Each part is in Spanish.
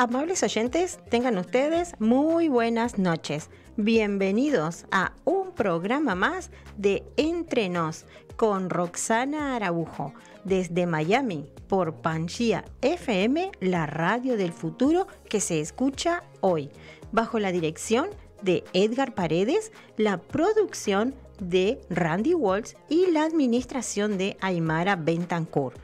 Amables oyentes, tengan ustedes muy buenas noches. Bienvenidos a un programa más de Entre Nos con Roxana Arabujo desde Miami por Pangía FM, la radio del futuro que se escucha hoy, bajo la dirección de Edgar Paredes, la producción de Randy Waltz y la administración de Aymara Bentancourt.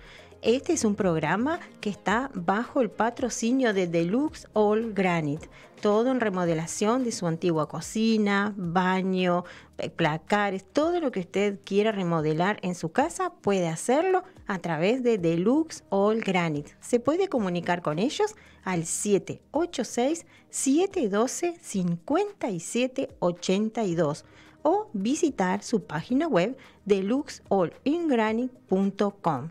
Este es un programa que está bajo el patrocinio de Deluxe All Granite, todo en remodelación de su antigua cocina, baño, eh, placares, todo lo que usted quiera remodelar en su casa puede hacerlo a través de Deluxe All Granite. Se puede comunicar con ellos al 786-712-5782 o visitar su página web deluxeallingranite.com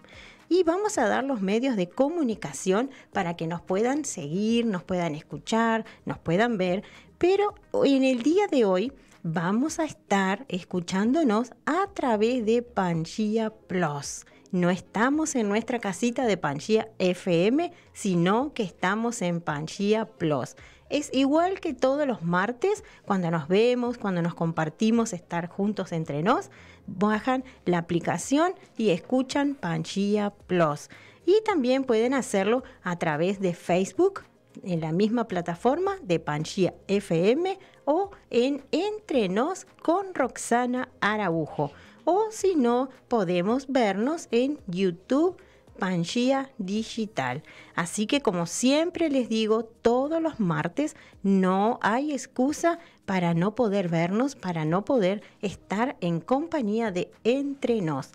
y vamos a dar los medios de comunicación para que nos puedan seguir, nos puedan escuchar, nos puedan ver, pero en el día de hoy vamos a estar escuchándonos a través de Pangea Plus no estamos en nuestra casita de Pangea FM, sino que estamos en Panchía Plus. Es igual que todos los martes, cuando nos vemos, cuando nos compartimos estar juntos entre nos, bajan la aplicación y escuchan Panchilla Plus. Y también pueden hacerlo a través de Facebook en la misma plataforma de Panchilla FM o en Entrenos con Roxana Arabujo O si no, podemos vernos en YouTube Pangía Digital. Así que como siempre les digo, todos los martes no hay excusa para no poder vernos, para no poder estar en compañía de Entre Nos.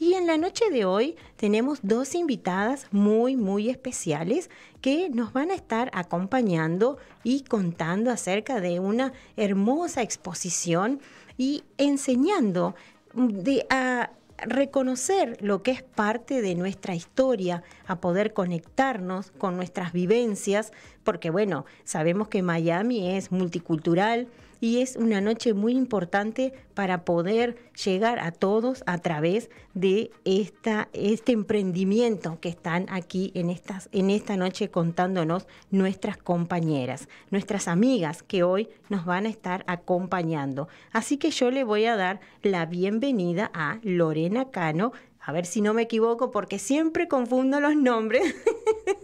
Y en la noche de hoy tenemos dos invitadas muy, muy especiales que nos van a estar acompañando y contando acerca de una hermosa exposición y enseñando de, a reconocer lo que es parte de nuestra historia, a poder conectarnos con nuestras vivencias, porque bueno, sabemos que Miami es multicultural, y es una noche muy importante para poder llegar a todos a través de esta, este emprendimiento que están aquí en, en esta noche contándonos nuestras compañeras, nuestras amigas que hoy nos van a estar acompañando. Así que yo le voy a dar la bienvenida a Lorena Cano, a ver si no me equivoco porque siempre confundo los nombres.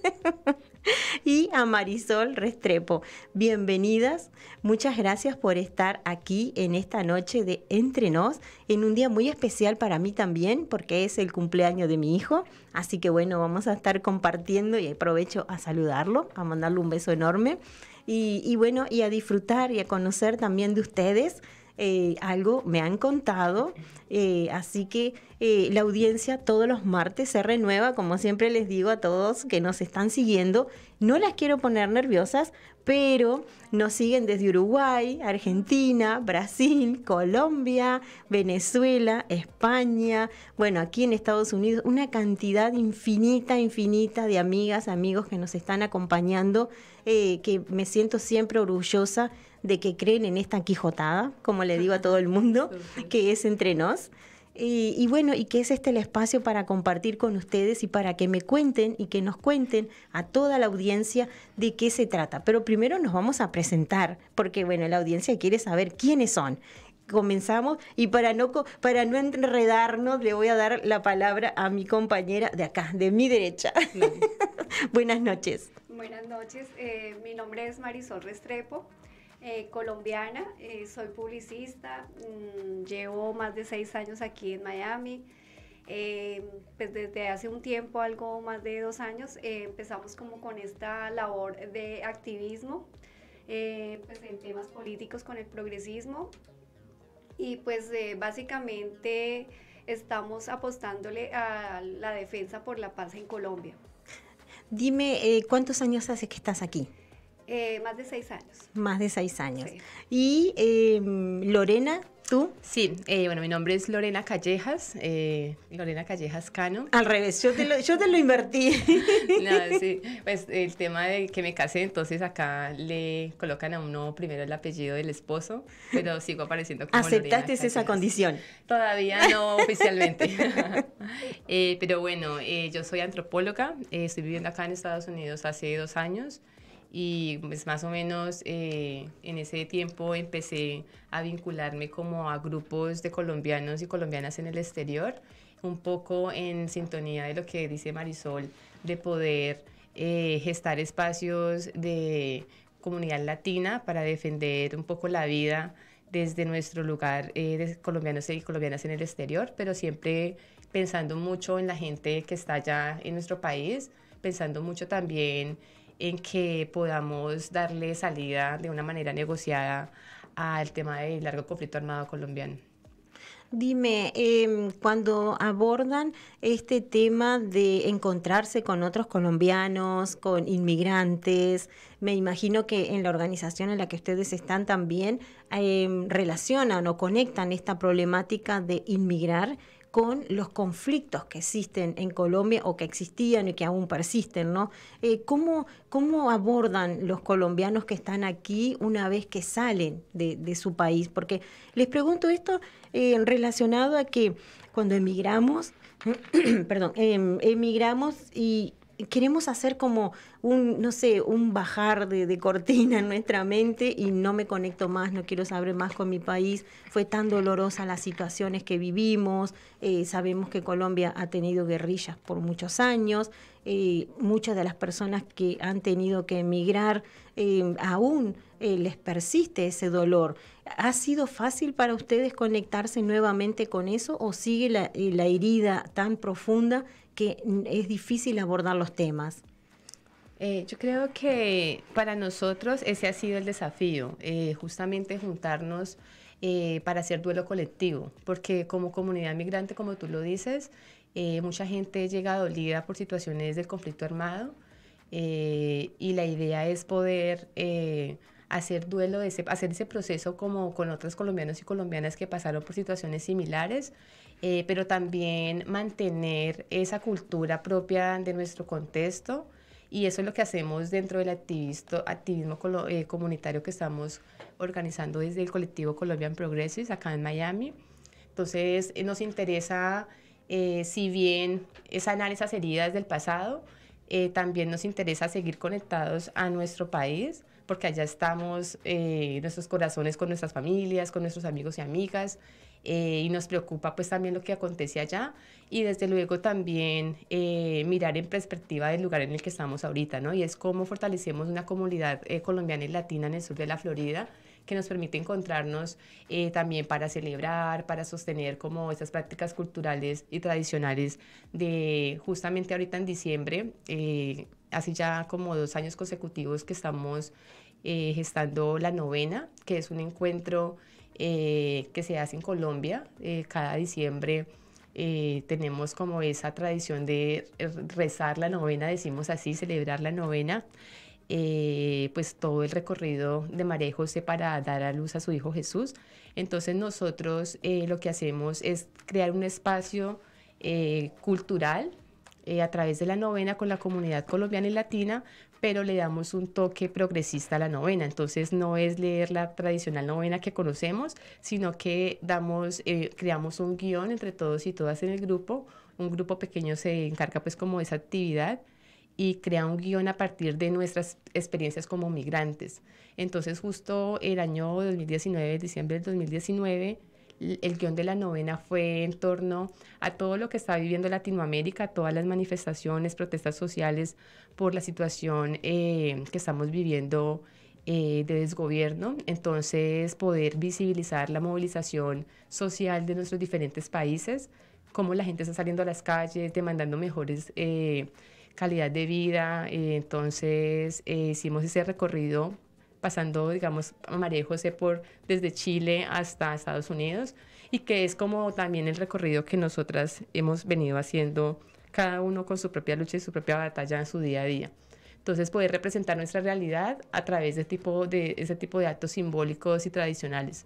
y a Marisol Restrepo. Bienvenidas, muchas gracias por estar aquí en esta noche de Entre Nos, en un día muy especial para mí también, porque es el cumpleaños de mi hijo. Así que bueno, vamos a estar compartiendo y aprovecho a saludarlo, a mandarle un beso enorme. Y, y bueno, y a disfrutar y a conocer también de ustedes eh, algo me han contado, eh, así que eh, la audiencia todos los martes se renueva, como siempre les digo a todos que nos están siguiendo, no las quiero poner nerviosas, pero nos siguen desde Uruguay, Argentina, Brasil, Colombia, Venezuela, España, bueno, aquí en Estados Unidos, una cantidad infinita, infinita de amigas, amigos que nos están acompañando, que me siento siempre orgullosa de que creen en esta quijotada, como le digo a todo el mundo, que es entre nos. Y, bueno, y que es este el espacio para compartir con ustedes y para que me cuenten y que nos cuenten a toda la audiencia de qué se trata. Pero primero nos vamos a presentar, porque bueno, la audiencia quiere saber quiénes son. Comenzamos y para no, para no enredarnos le voy a dar la palabra a mi compañera de acá, de mi derecha. Buenas noches. Buenas noches, eh, mi nombre es Marisol Restrepo. Eh, colombiana, eh, soy publicista, mm, llevo más de seis años aquí en Miami. Eh, pues desde hace un tiempo, algo más de dos años, empezamos como con esta labor de activismo pues en temas políticos con el progresismo y pues básicamente estamos apostándole a la defensa por la paz en Colombia. Dime, ¿cuántos años hace que estás aquí? Eh, más de seis años. Más de seis años. Y em, Lorena, ¿tú? Sí, eh, bueno, mi nombre es Lorena Callejas, eh, Lorena Callejas Cano. Al revés, yo te lo, invertí. pues el tema de que me casé, entonces acá le colocan a uno primero el apellido del esposo, pero sigo apareciendo como ¿Aceptaste esa condición? Todavía no oficialmente. pero bueno, yo soy antropóloga, estoy viviendo acá en Estados Unidos hace dos años y pues más o menos eh, en ese tiempo empecé a vincularme como a grupos de colombianos y colombianas en el exterior, un poco en sintonía de lo que dice Marisol, de poder eh, gestar espacios de comunidad latina para defender un poco la vida desde nuestro lugar eh, de colombianos y colombianas en el exterior, pero siempre pensando mucho en la gente que está allá en nuestro país, pensando mucho también en que podamos darle salida de una manera negociada al tema del largo conflicto armado colombiano. Dime, em, cuando abordan este tema de encontrarse con otros colombianos, con inmigrantes, me imagino que en la organización en la que ustedes están también em, relacionan o conectan esta problemática de inmigrar con los conflictos que existen en Colombia o que existían y que aún persisten, ¿no? Eh, ¿cómo, abordan los colombianos que están aquí una vez que salen de, su país? Porque les pregunto esto eh, relacionado a que cuando emigramos, perdón, em, emigramos y queremos hacer como un, no sé, un bajar de, cortina en nuestra mente y no me conecto más, no quiero saber más con mi país. Fue tan dolorosa las situaciones que vivimos. Eh, sabemos que Colombia ha tenido guerrillas por muchos años. Eh, muchas de las personas que han tenido que emigrar eh, aún les persiste ese dolor. ¿Ha sido fácil para ustedes conectarse nuevamente con eso o sigue la herida tan profunda que es difícil abordar los temas? Eh, yo creo que para nosotros ese ha sido el desafío, eh, justamente juntarnos eh, para hacer duelo colectivo, porque como comunidad migrante, como tú lo dices, mucha gente llega dolida por situaciones del conflicto armado y la idea es poder hacer duelo, de ese, hacer ese proceso como con otros colombianos y colombianas que pasaron por situaciones similares eh, pero también mantener esa cultura propia de nuestro contexto. Y eso es lo que hacemos dentro del activismo eh, comunitario que estamos organizando desde el colectivo Colombian Progressives acá en Miami. Entonces eh, nos interesa, si bien sanar esas heridas del pasado, también nos interesa seguir conectados a nuestro país porque allá estamos eh, nuestros corazones con nuestras familias, con nuestros amigos y amigas, eh, y nos preocupa pues también lo que acontece allá, y desde luego también eh, mirar en perspectiva del lugar en el que estamos ahorita, ¿no? Y es cómo fortalecemos una comunidad colombiana y latina en el sur de la Florida, que nos permite encontrarnos también para celebrar, para sostener como esas prácticas culturales y tradicionales de justamente ahorita en diciembre. Hace ya como dos años consecutivos que estamos eh, gestando la novena, que es un encuentro eh, que se hace en Colombia. Eh, cada diciembre tenemos como esa tradición de rezar la novena, decimos así, celebrar la novena. pues todo el recorrido de María José para dar a luz a su hijo Jesús. Entonces nosotros lo que hacemos es crear un espacio cultural eh, a través de la novena con la comunidad colombiana y latina, pero le damos un toque progresista a la novena. Entonces no es leer la tradicional novena que conocemos, sino que damos, eh, creamos un guión entre todos y todas en el grupo. Un grupo pequeño se encarga pues como de esa actividad y crea un guión a partir de nuestras experiencias como migrantes. Entonces justo el año 2019, diciembre del 2019, el guión de la novena fue en torno a todo lo que está viviendo Latinoamérica, todas las manifestaciones, protestas sociales por la situación eh, que estamos viviendo eh, de desgobierno. Entonces, poder visibilizar la movilización social de nuestros diferentes países, cómo la gente está saliendo a las calles, demandando mejores... Eh, calidad de vida, eh, entonces hicimos ese recorrido pasando, digamos, a María José por desde Chile hasta Estados Unidos y que es como también el recorrido que nosotras hemos venido haciendo, cada uno con su propia lucha y su propia batalla en su día a día. Entonces, poder representar nuestra realidad a través de, tipo de ese tipo de actos simbólicos y tradicionales.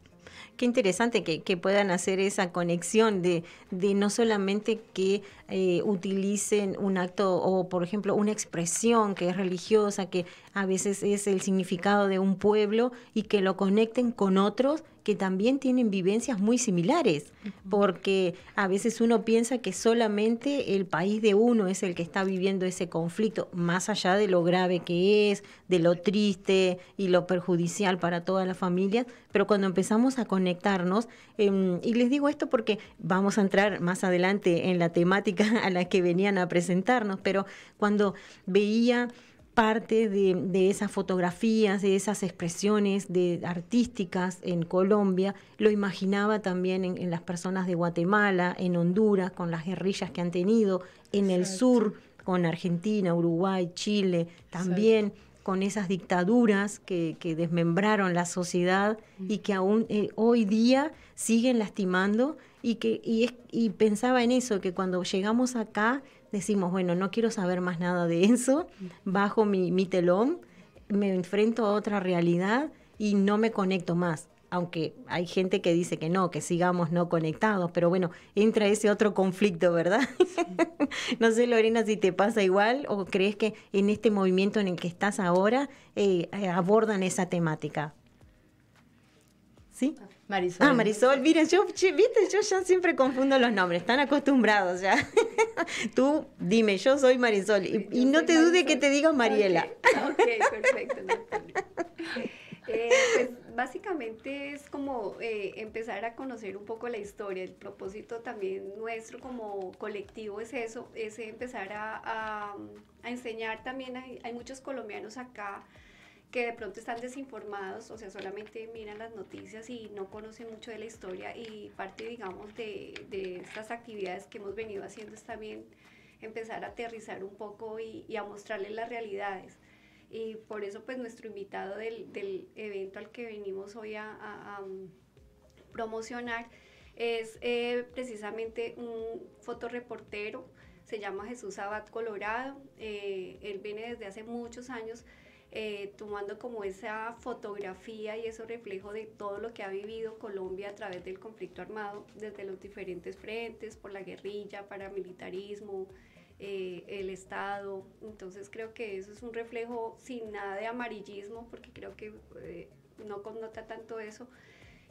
Qué interesante que, puedan hacer esa conexión de, no solamente que eh, utilicen un acto o, por ejemplo, una expresión que es religiosa, que a veces es el significado de un pueblo y que lo conecten con otros que también tienen vivencias muy similares, porque a veces uno piensa que solamente el país de uno es el que está viviendo ese conflicto, más allá de lo grave que es, de lo triste y lo perjudicial para toda la familia, pero cuando empezamos a conectarnos. Em, y les digo esto porque vamos a entrar más adelante en la temática a la que venían a presentarnos, pero cuando veía parte de, esas fotografías, de esas expresiones de artísticas en Colombia, lo imaginaba también en, las personas de Guatemala, en Honduras, con las guerrillas que han tenido, en el sur, con Argentina, Uruguay, Chile, también con esas dictaduras que, desmembraron la sociedad y que aún eh, hoy día siguen lastimando y que y, pensaba en eso que cuando llegamos acá decimos bueno no quiero saber más nada de eso bajo mi, mi telón me enfrento a otra realidad y no me conecto más aunque hay gente que dice que no, que sigamos no conectados, pero bueno, entra ese otro conflicto, ¿verdad? no sé, Lorena, si te pasa igual o crees que en este movimiento en el que estás ahora eh, eh, abordan esa temática. ¿Sí? Marisol. Ah, Marisol, mira, yo, viste, yo ya siempre confundo los nombres, están acostumbrados ya. Tú dime, yo soy Marisol y, no te dude que te diga Mariela. Ok, perfecto. básicamente es como eh, empezar a conocer un poco la historia. El propósito también nuestro como colectivo es eso, es empezar a, enseñar también. Hay, muchos colombianos acá que de pronto están desinformados, o sea, solamente miran las noticias y no conocen mucho de la historia y parte, digamos, de, estas actividades que hemos venido haciendo es también empezar a aterrizar un poco y a mostrarles las realidades. Y por eso pues nuestro invitado del, evento al que venimos hoy a, um, promocionar es eh, precisamente un fotoreportero, se llama Jesús Abad Colorado, eh, él viene desde hace muchos años eh, tomando como esa fotografía y ese reflejo de todo lo que ha vivido Colombia a través del conflicto armado, desde los diferentes frentes, por la guerrilla, paramilitarismo, eh, el Estado. Entonces creo que eso es un reflejo sin nada de amarillismo, porque creo que eh, no connota tanto eso.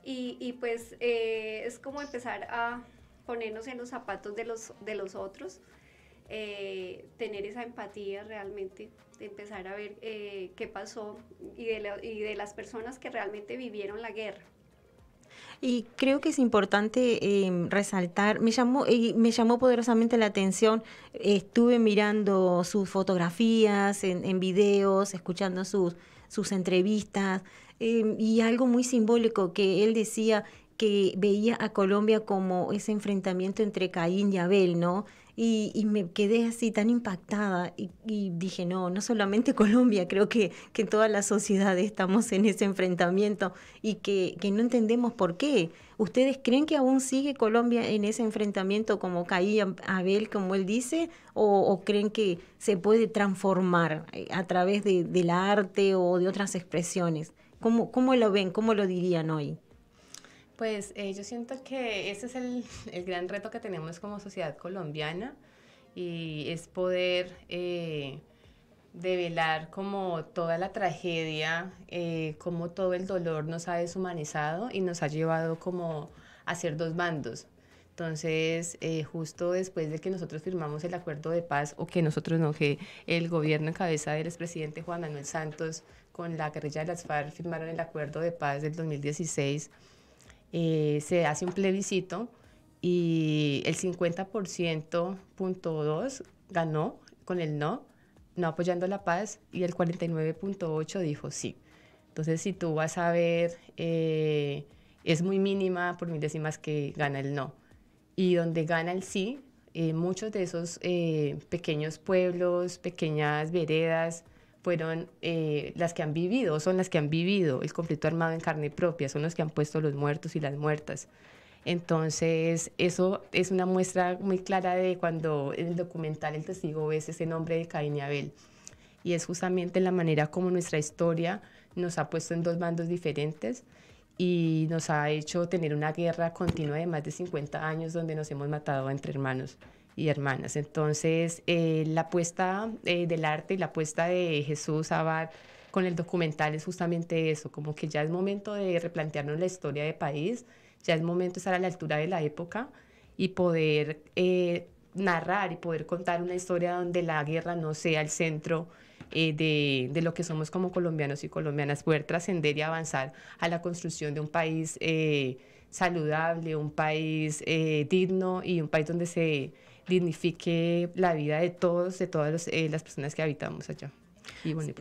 Y, pues eh, es como empezar a ponernos en los zapatos de los, de los otros. tener esa empatía realmente, empezar a ver qué pasó y de, las personas que realmente vivieron la guerra, y creo que es importante em, resaltar, me llamó, me llamó poderosamente la atención, estuve mirando sus fotografías en, videos, escuchando sus, sus entrevistas, em, y algo muy simbólico que él decía, que veía a Colombia como ese enfrentamiento entre Caín y Abel, ¿no? Y, me quedé así tan impactada y, dije, no, no solamente Colombia, creo que, que toda la sociedad estamos en ese enfrentamiento y que, que no entendemos por qué. ¿Ustedes creen que aún sigue Colombia en ese enfrentamiento como Caín y Abel, como él dice, o, creen que se puede transformar eh, a través del arte o de otras expresiones? ¿Cómo, ¿Cómo lo ven? ¿Cómo lo dirían hoy? Pues eh, yo siento que ese es el, gran reto que tenemos como sociedad colombiana y es poder eh, develar como toda la tragedia, eh, como todo el dolor nos ha deshumanizado y nos ha llevado como a ser dos bandos. Entonces, justo después de que nosotros firmamos el acuerdo de paz, o que nosotros no, que el gobierno en cabeza del expresidente Juan Manuel Santos con la guerrilla de las FARC firmaron el acuerdo de paz del 2016, eh, se hace un plebiscito y el 50.2 ganó con el no, no apoyando la paz, y el 49.8 dijo sí. Entonces, si tú vas a ver, eh, es muy mínima por mil décimas que gana el no. Y donde gana el sí, eh, muchos de esos pequeños pueblos, pequeñas veredas, fueron eh, las que han vivido, son las que han vivido el conflicto armado en carne propia, son los que han puesto los muertos y las muertas. Entonces, eso es una muestra muy clara de cuando en el documental El Testigo ves ese nombre de Cain y Abel. Y es justamente la manera como nuestra historia nos ha puesto en dos bandos diferentes y nos ha hecho tener una guerra continua de más de 50 años donde nos hemos matado entre hermanos y hermanas. Entonces, eh, la apuesta eh, del arte y la apuesta de Jesús Abad con el documental es justamente eso, como que ya es momento de replantearnos la historia del país, ya es momento de estar a la altura de la época y poder eh, narrar y poder contar una historia donde la guerra no sea el centro de, lo que somos como colombianos y colombianas, poder trascender y avanzar a la construcción de un país saludable, un país digno y un país donde se dignifique la vida de todos, de todas eh, las personas que habitamos allá.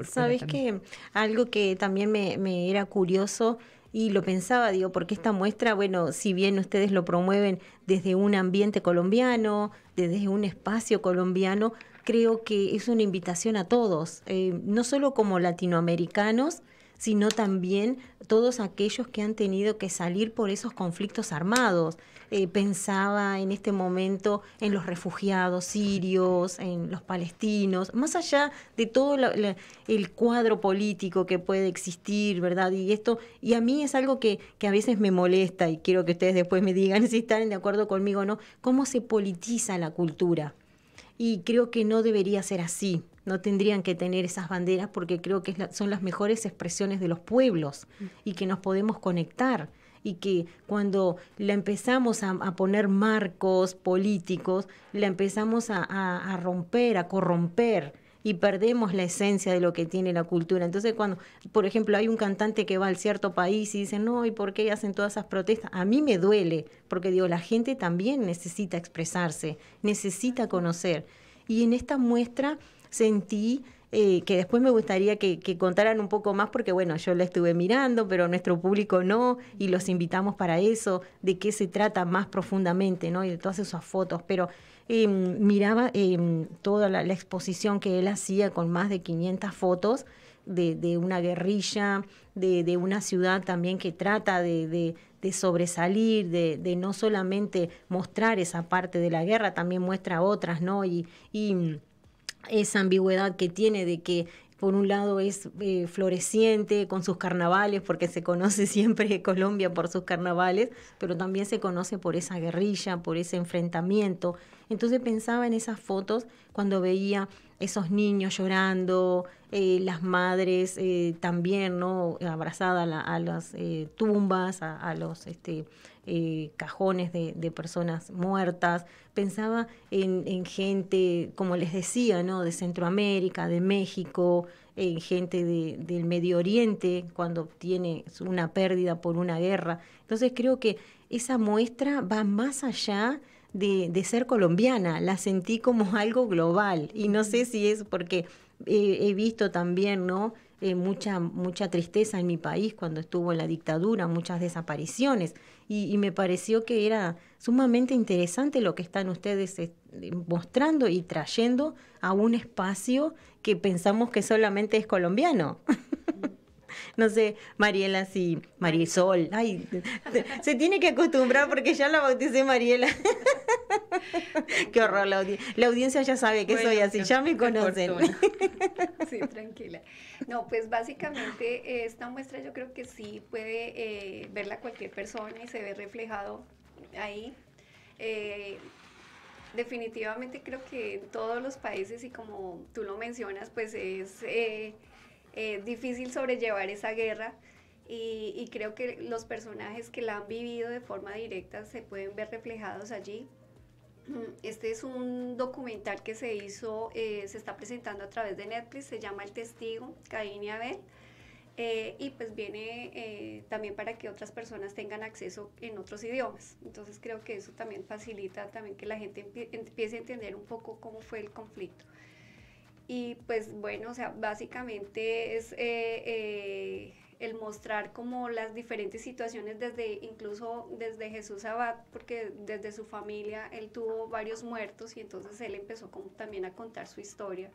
Sabes que algo que también me, era curioso y lo pensaba, digo, porque esta muestra, bueno, si bien ustedes lo promueven desde un ambiente colombiano, desde un espacio colombiano, creo que es una invitación a todos, eh, no solo como latinoamericanos, sino también todos aquellos que han tenido que salir por esos conflictos armados. Eh, pensaba en este momento en los refugiados sirios, en los palestinos, más allá de todo el cuadro político que puede existir, ¿verdad? Y esto, y a mí es algo que, que a veces me molesta y quiero que ustedes después me digan si están de acuerdo conmigo o no, cómo se politiza la cultura. Y creo que no debería ser así no tendrían que tener esas banderas porque creo que son las mejores expresiones de los pueblos y que nos podemos conectar y que cuando la empezamos a, poner marcos políticos, la empezamos a, romper, a corromper y perdemos la esencia de lo que tiene la cultura. Entonces cuando, por ejemplo, hay un cantante que va al cierto país y dice, no, ¿y por qué hacen todas esas protestas? A mí me duele, porque digo, la gente también necesita expresarse, necesita conocer. Y en esta muestra sentí eh, que después me gustaría que, contaran un poco más, porque bueno, yo la estuve mirando, pero nuestro público no, y los invitamos para eso, de qué se trata más profundamente, ¿no? Y de todas esas fotos, pero em, miraba em, toda la, exposición que él hacía con más de 500 fotos de, una guerrilla, de, una ciudad también que trata de, de sobresalir, de, no solamente mostrar esa parte de la guerra, también muestra otras, ¿no? y esa ambigüedad que tiene de que por un lado es eh, floreciente con sus carnavales, porque se conoce siempre Colombia por sus carnavales, pero también se conoce por esa guerrilla, por ese enfrentamiento. Entonces pensaba en esas fotos cuando veía esos niños llorando, eh, las madres eh, también, ¿no? Abrazadas a, las eh, tumbas, a, los este, cajones de, personas muertas. Pensaba en, gente, como les decía, ¿no? De Centroamérica, de México, en gente del Medio Oriente, cuando tiene una pérdida por una guerra. Entonces creo que esa muestra va más allá de, ser colombiana, la sentí como algo global y no sé si es porque eh, he, visto también, ¿no? Eh, mucha, mucha tristeza en mi país cuando estuvo en la dictadura, muchas desapariciones, y, me pareció que era sumamente interesante lo que están ustedes eh, mostrando y trayendo a un espacio que pensamos que solamente es colombiano. no sé, Mariela sí, Marisol. se tiene que acostumbrar porque ya la bauticé Mariela. Qué horror, la, audiencia, ya sabe que soy así, ya me conocen. sí, tranquila. No, pues básicamente esta muestra yo creo que sí puede eh, verla cualquier persona y se ve reflejado ahí. Eh, definitivamente creo que en todos los países y como tú lo mencionas, pues es... Eh, es eh, difícil sobrellevar esa guerra y, creo que los personajes que la han vivido de forma directa se pueden ver reflejados allí. Mm, este es un documental que se hizo, eh, se está presentando a través de Netflix, se llama El Testigo, Caín y Abel. Eh, y pues viene también para que otras personas tengan acceso en otros idiomas. Entonces creo que eso también facilita también que la gente empiece a entender un poco cómo fue el conflicto. Y pues bueno, o sea, básicamente es eh, eh, el mostrar como las diferentes situaciones desde, incluso desde Jesús Abad, porque desde su familia él tuvo varios muertos y entonces él empezó como también a contar su historia.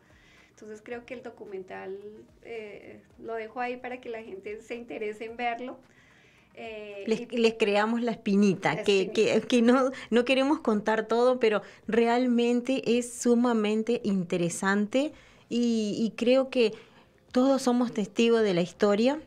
Entonces creo que el documental eh, lo dejo ahí para que la gente se interese en verlo. Eh, les, creamos la espinita, que, no, queremos contar todo, pero realmente es sumamente interesante y creo que todos somos testigos de la historia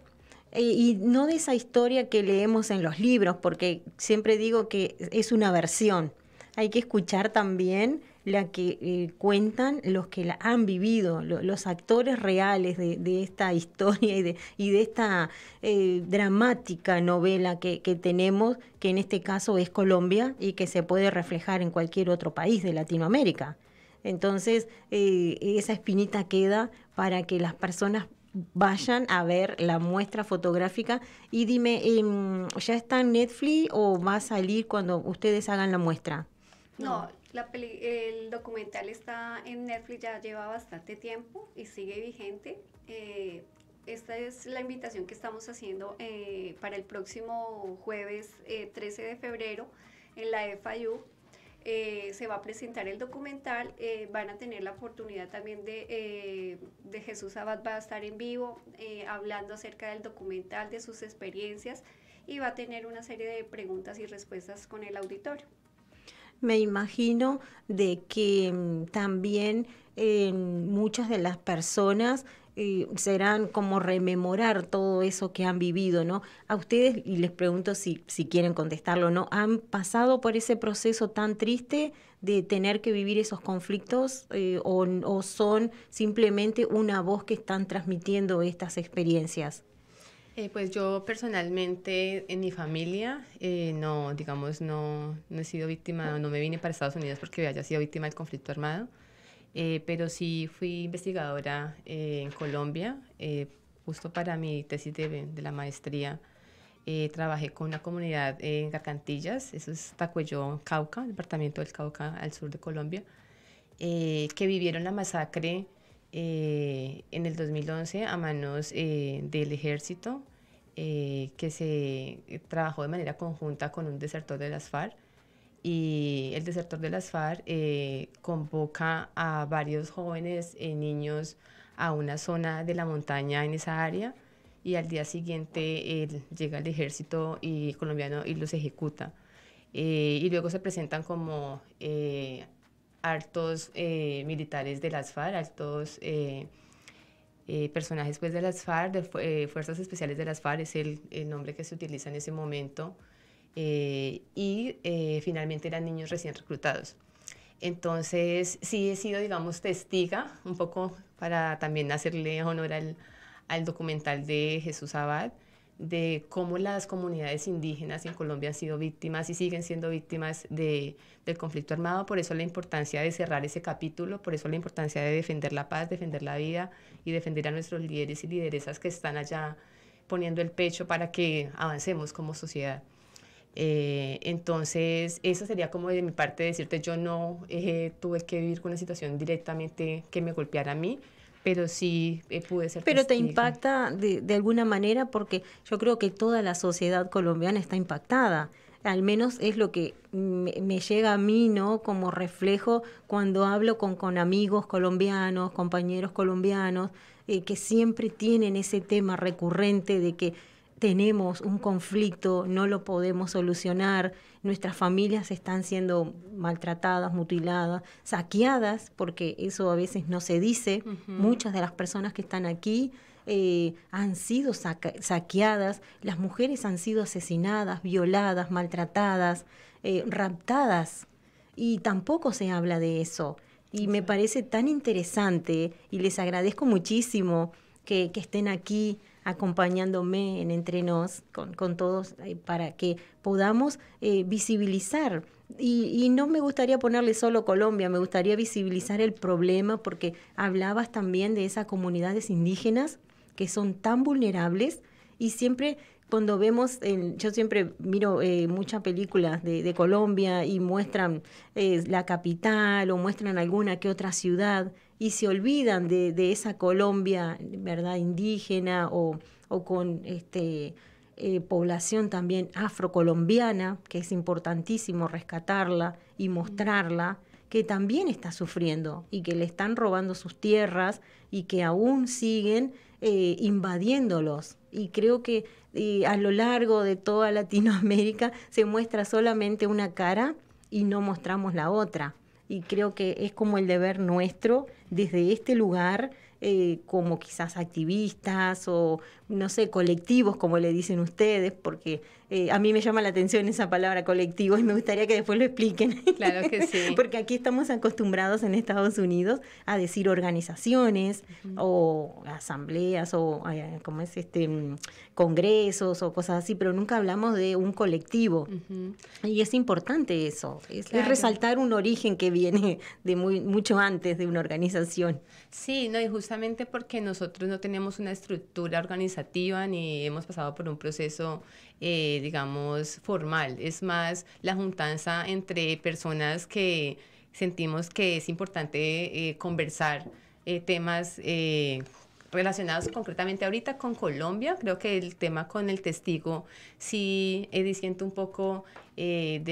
e, y no de esa historia que leemos en los libros, porque siempre digo que es una versión. Hay que escuchar también la que eh, cuentan los que la han vivido, los actores reales de, esta historia y de, y de esta eh, dramática novela que, que, tenemos, que en este caso es Colombia y que se puede reflejar en cualquier otro país de Latinoamérica. Entonces, eh, esa espinita queda para que las personas vayan a ver la muestra fotográfica y dime, em, ¿ya está en Netflix o va a salir cuando ustedes hagan la muestra? No, el documental está en Netflix, ya lleva bastante tiempo y sigue vigente. Eh, esta es la invitación que estamos haciendo eh, para el próximo jueves 13 eh, de febrero en la FIU. se va a presentar el documental, van a tener la oportunidad también de, de Jesús Abad, va a estar en vivo hablando acerca del documental, de sus experiencias y va a tener una serie de preguntas y respuestas con el auditorio me imagino de que mm, también eh, muchas de las personas eh, serán como rememorar todo eso que han vivido, ¿no? A ustedes, y les pregunto si, si quieren contestarlo, ¿no? ¿Han pasado por ese proceso tan triste de tener que vivir esos conflictos eh, o son simplemente una voz que están transmitiendo estas experiencias? Eh, pues yo personalmente en mi familia eh, no, digamos, no, he sido víctima, no me vine para Estados Unidos porque haya sido víctima del conflicto armado, eh, pero sí fui investigadora en Colombia, justo para mi tesis de, la maestría. trabajé con una comunidad en Gargantillas, eso es tacuello Cauca, departamento del Cauca al sur de Colombia, que vivieron la masacre eh, en el 2011 a manos eh, del ejército, eh, que se trabajó de manera conjunta con un desertor de las FARC. Y el desertor de las FARC convoca a varios jóvenes niños a una zona de la montaña en esa área y al día siguiente él llega el ejército y, colombiano y los ejecuta. y luego se presentan como hartos eh, militares de las FARC, altos eh, eh, personajes pues, de las FARC, de Fuerzas Especiales de las FARC, es el, nombre que se utiliza en ese momento, y finalmente eran niños recién reclutados. Entonces, sí he sido, digamos, testiga, un poco para también hacerle honor al, al documental de Jesús Abad, de cómo las comunidades indígenas en Colombia han sido víctimas y siguen siendo víctimas del conflicto armado. Por eso la importancia de cerrar ese capítulo, por eso la importancia de defender la paz, defender la vida y defender a nuestros líderes y lideresas que están allá poniendo el pecho para que avancemos como sociedad. Eh, entonces, eso sería como de mi parte decirte, yo no eh, tuve que vivir con una situación directamente que me golpeara a mí, pero sí eh, ser. Pero te impacta de, alguna manera porque yo creo que toda la sociedad colombiana está impactada. Al menos es lo que me, llega a mí, ¿no? Como reflejo cuando hablo con, con amigos colombianos, compañeros colombianos, eh, que siempre tienen ese tema recurrente de que tenemos un conflicto, no lo podemos solucionar nuestras familias están siendo maltratadas, mutiladas, saqueadas, porque eso a veces no se dice. Muchas de las personas que están aquí eh, han sido saqueadas, las mujeres han sido asesinadas, violadas, maltratadas, eh, raptadas, y tampoco se habla de eso. Y me parece tan interesante y les agradezco muchísimo que estén aquí acompañándome en entrenos con, con todos eh, para que podamos eh, visibilizar. Y, no me gustaría ponerle solo Colombia, me gustaría visibilizar el problema porque hablabas también de esas comunidades indígenas que son tan vulnerables y siempre cuando vemos, yo siempre miro eh, muchas películas de, Colombia y muestran la capital o muestran alguna que otra ciudad y se olvidan de, esa Colombia, ¿verdad?, indígena o, con este, eh, población también afrocolombiana, que es importantísimo rescatarla y mostrarla, que también está sufriendo y que le están robando sus tierras y que aún siguen eh, invadiéndolos. Y creo que eh, a lo largo de toda Latinoamérica se muestra solamente una cara y no mostramos la otra y creo que es como el deber nuestro desde este lugar, eh, como quizás activistas o no sé, colectivos, como le dicen ustedes, porque eh, a mí me llama la atención esa palabra colectivo y me gustaría que después lo expliquen. Claro que sí. porque aquí estamos acostumbrados en Estados Unidos a decir organizaciones o asambleas o, eh, ¿cómo es? Este, mm, congresos o cosas así, pero nunca hablamos de un colectivo. Y es importante eso, es, resaltar un origen que viene de muy, mucho antes de una organización. Sí, no, y justamente porque nosotros no tenemos una estructura organizativa y ni hemos pasado por un proceso, eh, digamos, formal. Es más la juntanza entre personas que sentimos que es importante eh, conversar eh, temas relacionados concretamente ahorita con Colombia. Creo que el tema con el testigo sí diciendo un poco de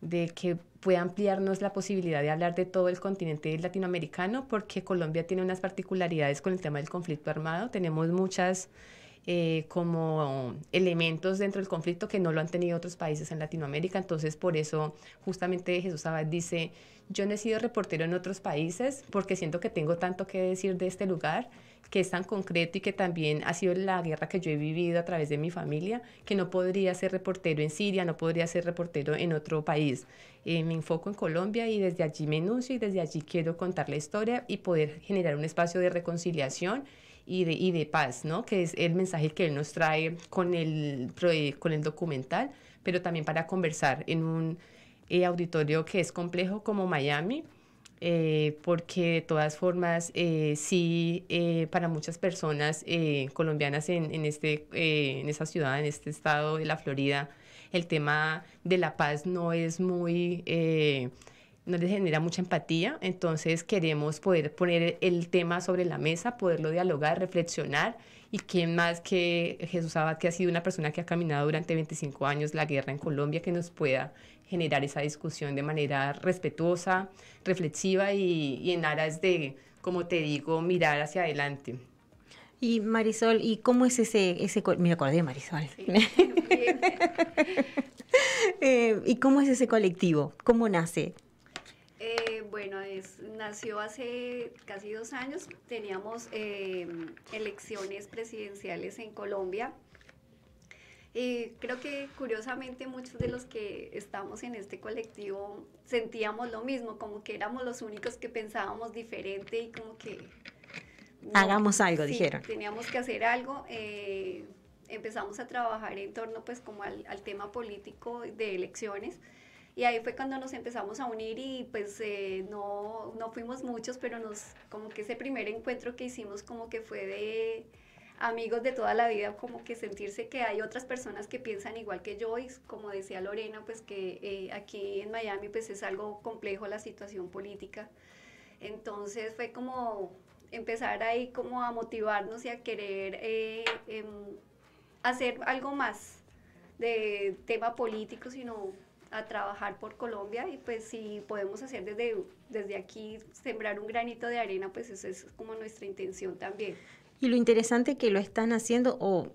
de que pueda ampliarnos la posibilidad de hablar de todo el continente latinoamericano, porque Colombia tiene unas particularidades con el tema del conflicto armado. Tenemos muchas eh, como elementos dentro del conflicto que no lo han tenido otros países en Latinoamérica. Entonces, por eso justamente Jesús Abad dice, yo no he sido reportero en otros países porque siento que tengo tanto que decir de este lugar que es tan concreto y que también ha sido la guerra que yo he vivido a través de mi familia, que no podría ser reportero en Siria, no podría ser reportero en otro país. Eh, me enfoco en Colombia y desde allí me enuncio y desde allí quiero contar la historia y poder generar un espacio de reconciliación y de, paz, ¿no? Que es el mensaje que él nos trae con el, con el documental, pero también para conversar en un eh, auditorio que es complejo como Miami, eh, porque de todas formas, eh, sí, para muchas personas colombianas en, en este, en esa ciudad, en este estado de la Florida, el tema de la paz no es muy no les genera mucha empatía, entonces queremos poder poner el tema sobre la mesa, poderlo dialogar, reflexionar y quién más que Jesús Abad, que ha sido una persona que ha caminado durante 25 años la guerra en Colombia, que nos pueda generar esa discusión de manera respetuosa, reflexiva y, en aras de, como te digo, mirar hacia adelante. Y Marisol, ¿y cómo es ese, ese me acordé de Marisol? Eh, ¿Y cómo es ese colectivo? ¿Cómo nace? bueno, nació hace casi dos años. Teníamos eh, elecciones presidenciales en Colombia. y creo que curiosamente muchos de los que estamos en este colectivo sentíamos lo mismo, como que éramos los únicos que pensábamos diferente y como que... Hagamos algo, dijeron. Teníamos que hacer algo. Eh, empezamos a trabajar en torno pues como al tema político de elecciones. Y ahí fue cuando nos empezamos a unir y pues eh, no, fuimos muchos, pero nos, como que ese primer encuentro que hicimos como que fue de amigos de toda la vida, como que sentirse que hay otras personas que piensan igual que yo y como decía Lorena, pues que eh, aquí en Miami pues es algo complejo la situación política. Entonces fue como empezar ahí como a motivarnos y a querer eh, em, hacer algo más de tema político, sino a trabajar por Colombia y pues si podemos hacer desde, desde aquí, sembrar un granito de arena, pues eso es como nuestra intención también. Y lo interesante que lo están haciendo, o,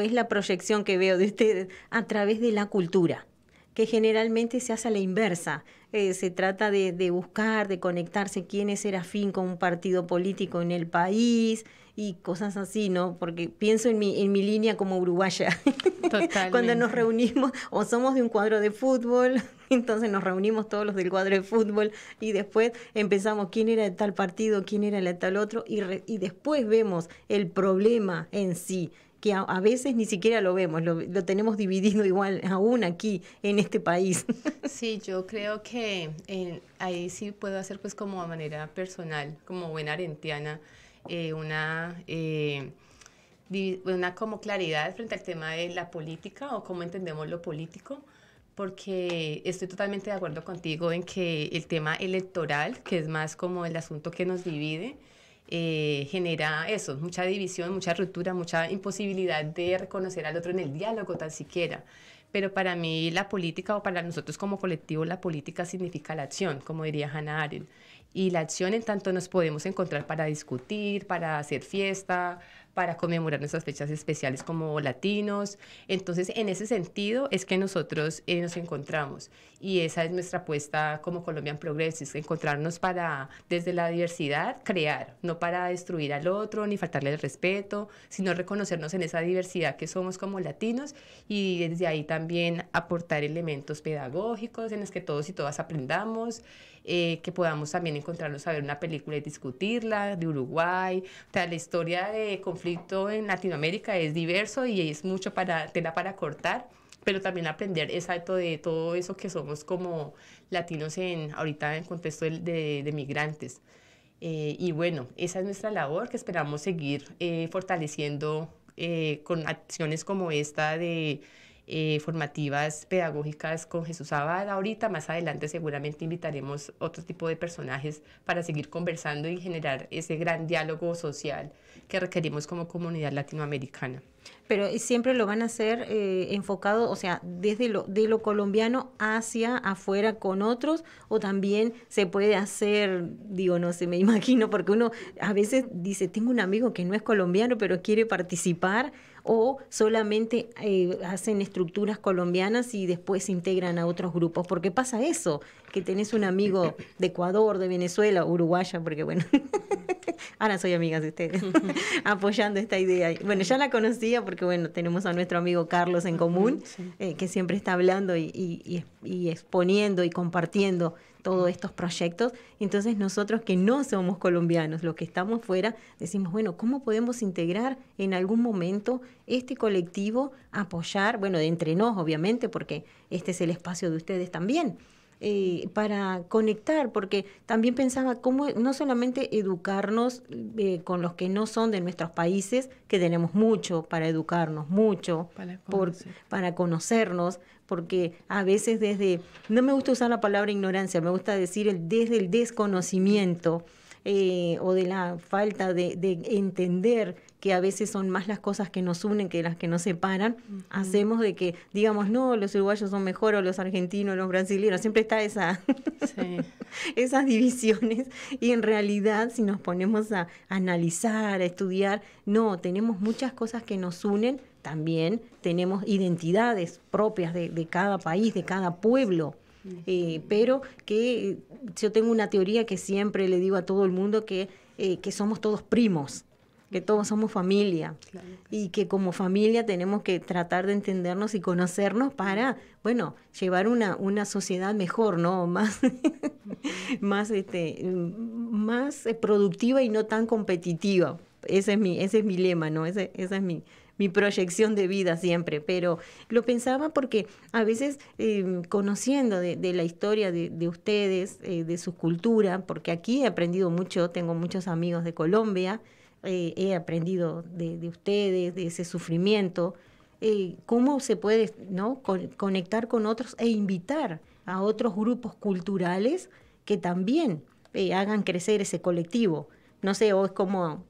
es la proyección que veo de ustedes, a través de la cultura que generalmente se hace a la inversa. Eh, se trata de, buscar, de conectarse quién es afín con un partido político en el país, y cosas así, ¿no? Porque pienso en mi, en mi línea como uruguaya. Totalmente. Cuando nos reunimos, o somos de un cuadro de fútbol, entonces nos reunimos todos los del cuadro de fútbol y después empezamos quién era de tal partido, quién era de tal otro, y, y después vemos el problema en sí que a, veces ni siquiera lo vemos, lo, tenemos dividido igual aún aquí en este país. Sí, yo creo que eh, ahí sí puedo hacer pues como a manera personal, como buena arentiana, eh, una, eh, una como claridad frente al tema de la política o cómo entendemos lo político, porque estoy totalmente de acuerdo contigo en que el tema electoral, que es más como el asunto que nos divide, eh, genera eso, mucha división, mucha ruptura, mucha imposibilidad de reconocer al otro en el diálogo tan siquiera. Pero para mí la política o para nosotros como colectivo la política significa la acción, como diría Hannah Arendt y la acción en tanto nos podemos encontrar para discutir, para hacer fiesta, para conmemorar nuestras fechas especiales como latinos. Entonces, en ese sentido es que nosotros eh, nos encontramos y esa es nuestra apuesta como Colombian Progress, encontrarnos para, desde la diversidad, crear, no para destruir al otro ni faltarle el respeto, sino reconocernos en esa diversidad que somos como latinos y desde ahí también aportar elementos pedagógicos en los que todos y todas aprendamos, eh, que podamos también encontrarnos a ver una película y discutirla de Uruguay, o sea, la historia de conflictos en Latinoamérica es diverso y es mucho para tela para cortar, pero también aprender exacto de todo eso que somos como latinos en ahorita en contexto de, migrantes. Eh, y bueno, esa es nuestra labor que esperamos seguir eh, fortaleciendo eh, con acciones como esta de eh, formativas pedagógicas con Jesús Abad. Ahorita, más adelante, seguramente invitaremos otro tipo de personajes para seguir conversando y generar ese gran diálogo social que requerimos como comunidad latinoamericana. Pero siempre lo van a hacer eh, enfocado, o sea, desde lo, de lo colombiano hacia afuera con otros, o también se puede hacer, digo, no sé, me imagino, porque uno a veces dice, tengo un amigo que no es colombiano, pero quiere participar, o solamente eh, hacen estructuras colombianas y después se integran a otros grupos? Porque pasa eso, que tenés un amigo de Ecuador, de Venezuela, uruguaya, porque bueno, ahora soy amiga de ustedes, apoyando esta idea. Bueno, ya la conocía porque bueno, tenemos a nuestro amigo Carlos en común, eh, que siempre está hablando y, y exponiendo y compartiendo todos estos proyectos. Entonces nosotros que no somos colombianos, los que estamos fuera, decimos, bueno, ¿cómo podemos integrar en algún momento este colectivo, apoyar, bueno, de entre nos, obviamente, porque este es el espacio de ustedes también? Eh, para conectar, porque también pensaba cómo no solamente educarnos eh, con los que no son de nuestros países, que tenemos mucho para educarnos, mucho para conocernos, porque a veces desde, no me gusta usar la palabra ignorancia, me gusta decir desde el desconocimiento eh, o de la falta de, entender que a veces son más las cosas que nos unen que las que nos separan, hacemos de que digamos, no, los uruguayos son mejor o los argentinos, los brasileños, siempre está esa, esas divisiones y en realidad si nos ponemos a analizar, a estudiar, no, tenemos muchas cosas que nos unen, también tenemos identidades propias de, cada país, de cada pueblo. Eh, pero que yo tengo una teoría que siempre le digo a todo el mundo que, eh, que somos todos primos, que todos somos familia y que como familia tenemos que tratar de entendernos y conocernos para, bueno, llevar una, una sociedad mejor, ¿no? Más, más, este, más productiva y no tan competitiva. Ese es mi, ese es mi lema, ¿no? Ese, esa es mi, mi proyección de vida siempre, pero lo pensaba porque a veces eh, conociendo de, la historia de, ustedes, eh, de su cultura, porque aquí he aprendido mucho, tengo muchos amigos de Colombia, eh, he aprendido de, ustedes, de ese sufrimiento, cómo se puede ¿no? conectar con otros e invitar a otros grupos culturales que también hagan crecer ese colectivo no sé, o es como,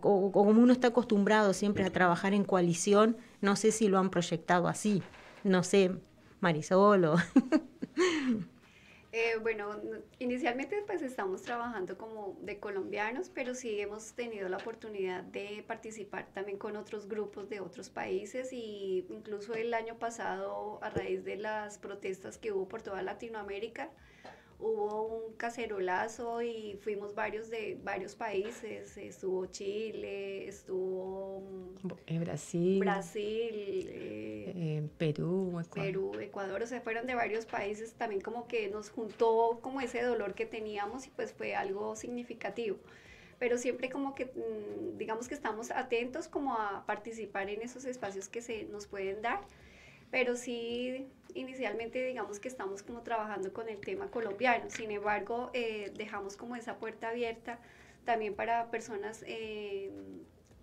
como uno está acostumbrado siempre a trabajar en coalición, no sé si lo han proyectado así, no sé, Marisol eh, bueno, inicialmente pues estamos trabajando como de colombianos, pero sí hemos tenido la oportunidad de participar también con otros grupos de otros países y incluso el año pasado a raíz de las protestas que hubo por toda Latinoamérica, hubo un cacerolazo y fuimos varios de varios países, estuvo Chile, estuvo mm, eh, Brasil, Brasil eh, eh, Perú, Ecuador. Perú, Ecuador, o sea, fueron de varios países también como que nos juntó como ese dolor que teníamos y pues fue algo significativo. Pero siempre como que mm, digamos que estamos atentos como a participar en esos espacios que se nos pueden dar pero sí inicialmente digamos que estamos como trabajando con el tema colombiano, sin embargo eh, dejamos como esa puerta abierta también para personas eh,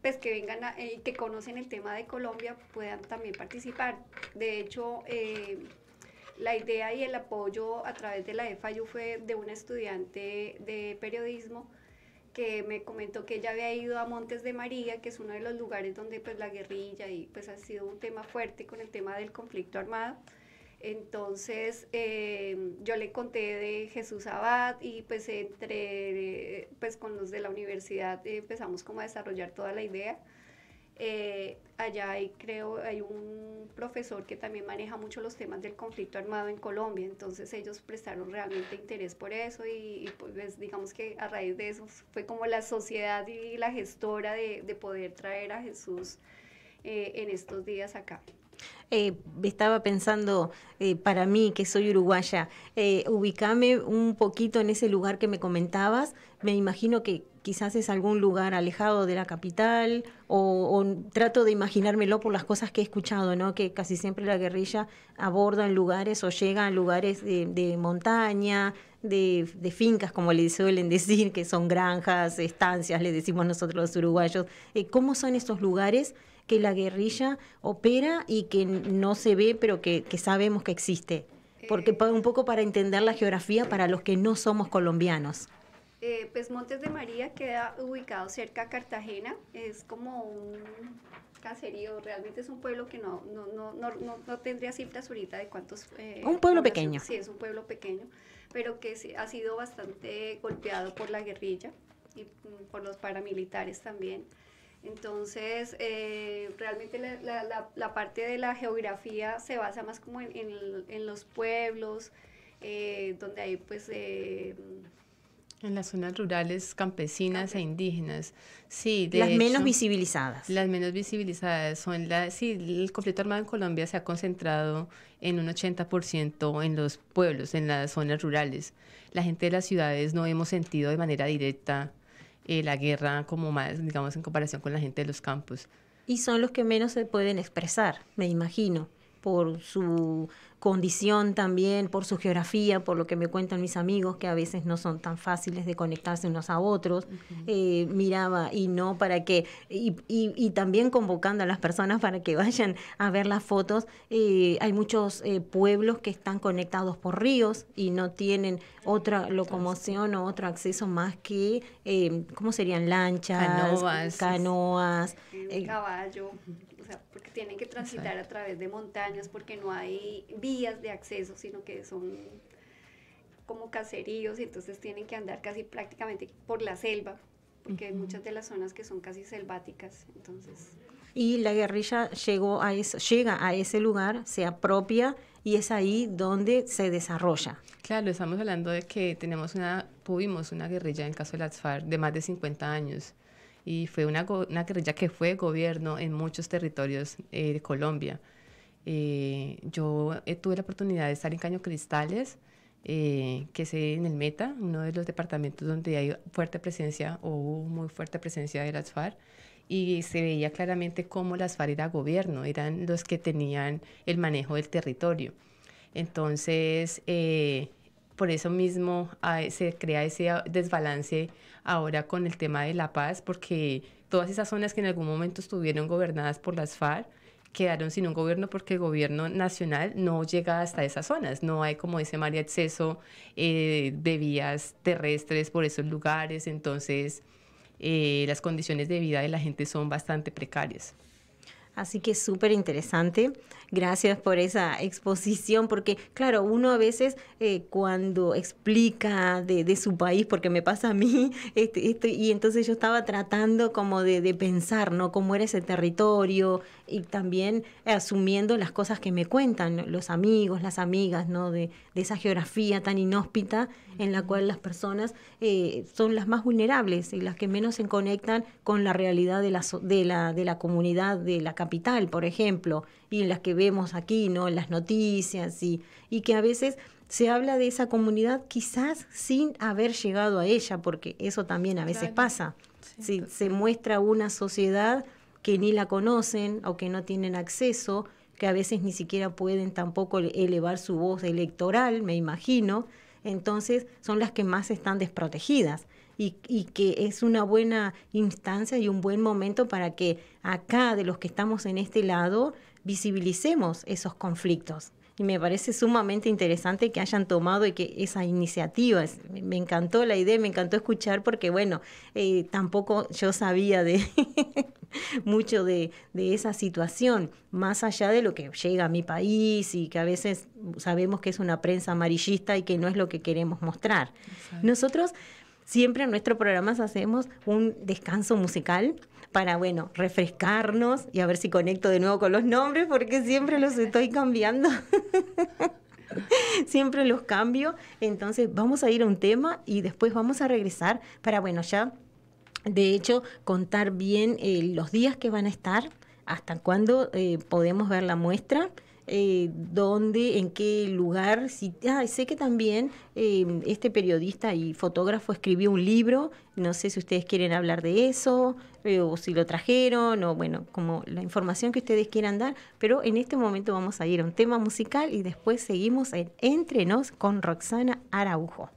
pues que vengan eh, y que conocen el tema de Colombia puedan también participar. De hecho, la idea y el apoyo a través de la e yo fue de una estudiante de periodismo que me comentó que ella había ido a Montes de María, que es uno de los lugares donde pues la guerrilla y pues ha sido un tema fuerte con el tema del conflicto armado. Entonces eh, yo le conté de Jesús Abad y pues entre, eh, pues con los de la universidad eh, empezamos como a desarrollar toda la idea eh, allá hay, creo, hay un profesor que también maneja mucho los temas del conflicto armado en Colombia, entonces ellos prestaron realmente interés por eso y, pues digamos que a raíz de eso fue como la sociedad y la gestora de, poder traer a Jesús eh, en estos días acá. Eh, estaba pensando para mí, que soy uruguaya, eh, ubicame un poquito en ese lugar que me comentabas. Me imagino que quizás es algún lugar alejado de la capital, o, trato de imaginármelo por las cosas que he escuchado, ¿no? que casi siempre la guerrilla aborda en lugares o llega a lugares de, montaña, de, fincas, como le suelen decir, que son granjas, estancias, le decimos nosotros los uruguayos. Eh, ¿Cómo son estos lugares que la guerrilla opera y que no se ve, pero que sabemos que existe? Porque eh, un poco para entender la geografía para los que no somos colombianos. Eh, pues Montes de María queda ubicado cerca a Cartagena, es como un caserío, realmente es un pueblo que no, no, tendría cifras ahorita de cuántos... Eh, un pueblo pequeño. Sí, es un pueblo pequeño, pero que ha sido bastante golpeado por la guerrilla y mm, por los paramilitares también. Entonces, eh, realmente la, parte de la geografía se basa más como en, los pueblos, donde hay pues en las zonas rurales, campesinas e indígenas. Sí, de las menos visibilizadas. Las menos visibilizadas son las... Sí, el conflicto armado en Colombia se ha concentrado en un 80% en los pueblos, en las zonas rurales. La gente de las ciudades no hemos sentido de manera directa eh, la guerra como más, digamos, en comparación con la gente de los campos. Y son los que menos se pueden expresar, me imagino por su condición también, por su geografía, por lo que me cuentan mis amigos, que a veces no son tan fáciles de conectarse unos a otros, eh, miraba y no para que, y, también convocando a las personas para que vayan a ver las fotos, eh, hay muchos eh, pueblos que están conectados por ríos y no tienen otra locomoción o otro acceso más que, ¿cómo serían? Lanchas, canoas, el caballo o sea, porque tienen que transitar a través de montañas, porque no hay vías de acceso, sino que son como caseríos, y entonces tienen que andar casi prácticamente por la selva, porque hay muchas de las zonas que son casi selváticas, entonces... Y la guerrilla llegó a eso, llega a ese lugar, se apropia y es ahí donde se desarrolla. Claro, estamos hablando de que tenemos una, tuvimos una guerrilla en el caso de las FARC de más de 50 años y fue una, una guerrilla que fue gobierno en muchos territorios eh, de Colombia. Eh, yo eh, tuve la oportunidad de estar en Caño Cristales, que es en el Meta, uno de los departamentos donde hay fuerte presencia o hubo muy fuerte presencia de las FARC y se veía claramente cómo las FARC era gobierno, eran los que tenían el manejo del territorio. Entonces, por eso mismo se crea ese ah, desbalance ahora con el tema de la paz, porque todas esas zonas que en algún momento estuvieron gobernadas por las FARC quedaron sin un gobierno porque el gobierno nacional no llega hasta esas zonas, no hay como ese mar y acceso eh, de vías terrestres por esos lugares, entonces eh, las condiciones de vida de la gente son bastante precarias. Así que es súper interesante. Gracias por esa exposición, porque claro, uno a veces eh, cuando explica de, su país, porque me pasa a mí, este, este, y entonces yo estaba tratando como de, pensar, ¿no? Cómo era ese territorio y también asumiendo las cosas que me cuentan los amigos, las amigas, ¿no? De, esa geografía tan inhóspita en la cual las personas eh, son las más vulnerables y las que menos se conectan con la realidad de la, de la, de la comunidad de la capital, por ejemplo, y en las que vemos aquí, ¿no? En las noticias y, y que a veces se habla de esa comunidad quizás sin haber llegado a ella, porque eso también a veces pasa. si se muestra una sociedad que ni la conocen o que no tienen acceso, que a veces ni siquiera pueden tampoco e-, elevar su voz electoral, me imagino. Entonces son las que más están desprotegidas. Y, y, que es una buena instancia y un buen momento para que acá, de los que estamos en este lado, visibilicemos esos conflictos. Y me parece sumamente interesante que hayan tomado y que esa iniciativa, me encantó la idea, me encantó escuchar porque, bueno, eh, tampoco yo sabía de mucho de, esa situación, más allá de lo que llega a mi país y que a veces sabemos que es una prensa amarillista y que no es lo que queremos mostrar. Nosotros siempre en nuestros programas hacemos un descanso musical para, bueno, refrescarnos y a ver si conecto de nuevo con los nombres porque siempre los estoy cambiando. siempre los cambio. Entonces vamos a ir a un tema y después vamos a regresar para, bueno, ya de hecho contar bien eh, los días que van a estar, hasta cuándo eh, podemos ver la muestra eh, dónde, en qué lugar. Si, ah, sé que también em, este periodista y fotógrafo escribió un libro, no sé si ustedes quieren hablar de eso, eh, o si lo trajeron, o bueno, como la información que ustedes quieran dar, pero en este momento vamos a ir a un tema musical y después seguimos en Entrenos con Roxana Araujo.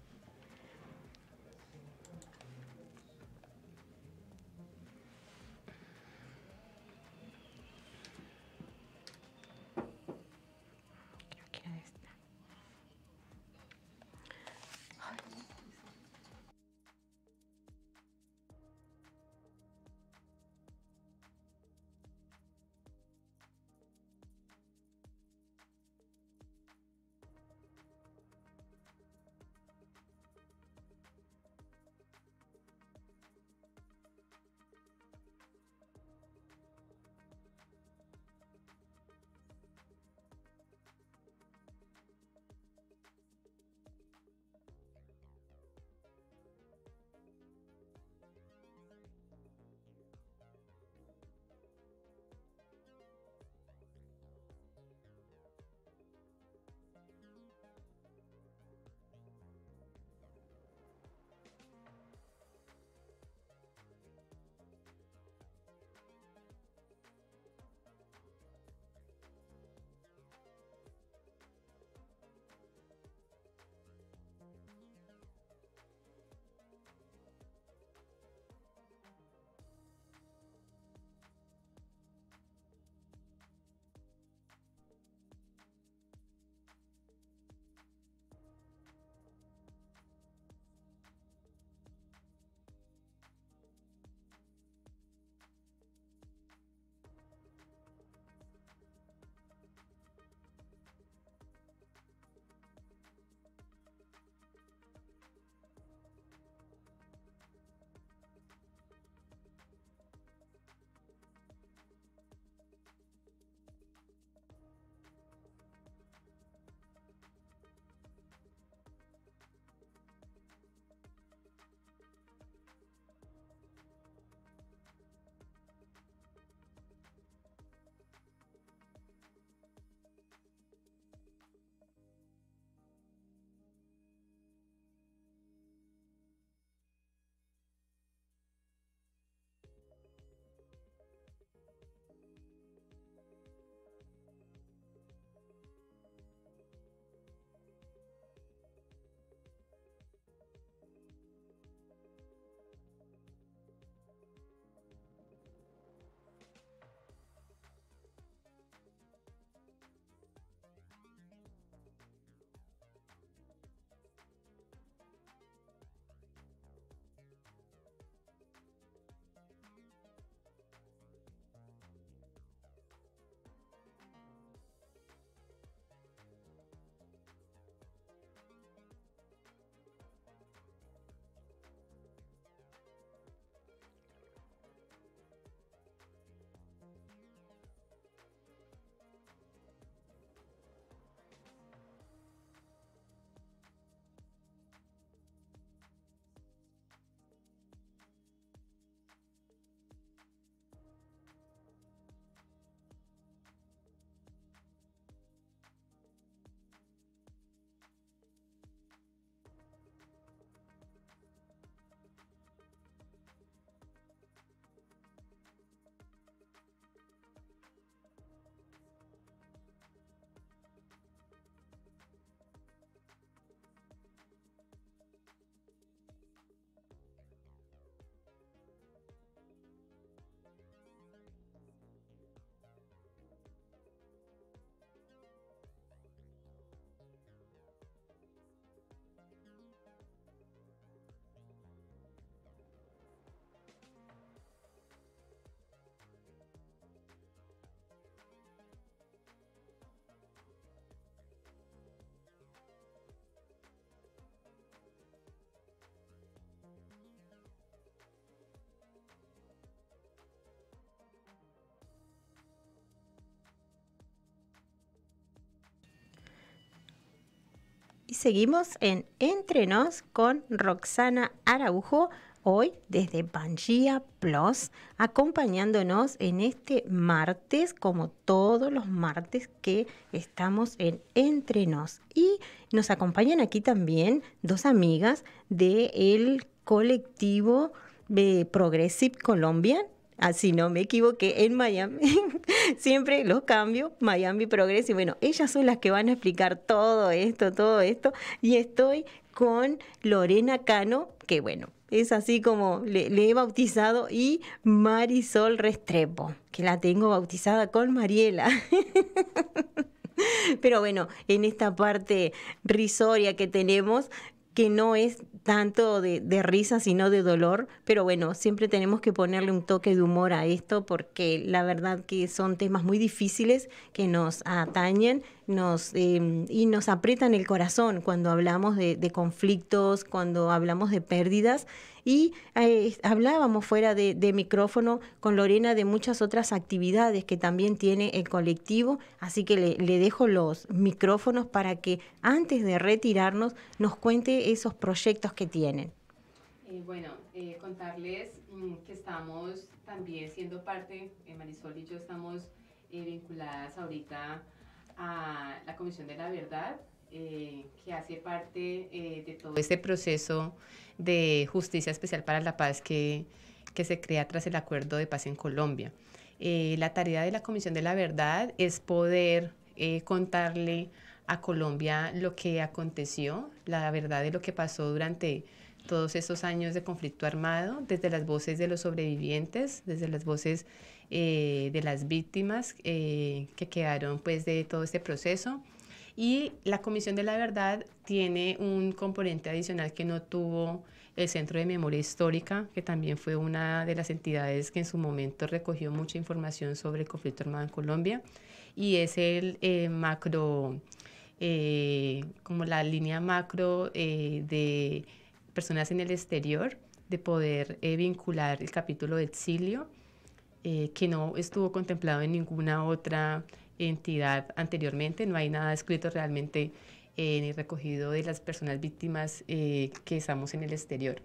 seguimos en Entrenos con Roxana Araujo, hoy desde Bangia Plus, acompañándonos en este martes, como todos los martes que estamos en Entrenos. Y nos acompañan aquí también dos amigas del colectivo de eh, Progressive Colombia así ah, no me equivoqué, en Miami. Siempre los cambio, Miami Progreso. Y bueno, ellas son las que van a explicar todo esto, todo esto. Y estoy con Lorena Cano, que bueno, es así como le, he bautizado, y Marisol Restrepo, que la tengo bautizada con Mariela. Pero bueno, en esta parte risoria que tenemos, que no es tanto de, de, risa, sino de dolor. Pero bueno, siempre tenemos que ponerle un toque de humor a esto porque la verdad que son temas muy difíciles que nos atañen nos, em, y nos aprietan el corazón cuando hablamos de, conflictos, cuando hablamos de pérdidas. Y eh, hablábamos fuera de, micrófono con Lorena de muchas otras actividades que también tiene el colectivo, así que le, dejo los micrófonos para que antes de retirarnos nos cuente esos proyectos que tienen. Eh, bueno, eh, contarles mm, que estamos también siendo parte, Marisol y yo estamos vinculadas ahorita a la Comisión de la Verdad, eh, que hace parte eh, de todo este proceso de justicia especial para la paz que, que se crea tras el acuerdo de paz en Colombia. Eh, la tarea de la Comisión de la Verdad es poder contarle a Colombia lo que aconteció, la verdad de lo que pasó durante todos esos años de conflicto armado, desde las voces de los sobrevivientes, desde las voces eh, de las víctimas eh, que quedaron pues de todo este proceso. Y la Comisión de la Verdad tiene un componente adicional que no tuvo el Centro de Memoria Histórica, que también fue una de las entidades que en su momento recogió mucha información sobre el conflicto armado en Colombia, y es el eh, macro, como la línea macro de personas en el exterior, de poder vincular el capítulo de exilio eh, que no estuvo contemplado en ninguna otra entidad anteriormente. No hay nada escrito realmente eh, ni recogido de las personas víctimas eh, que estamos en el exterior.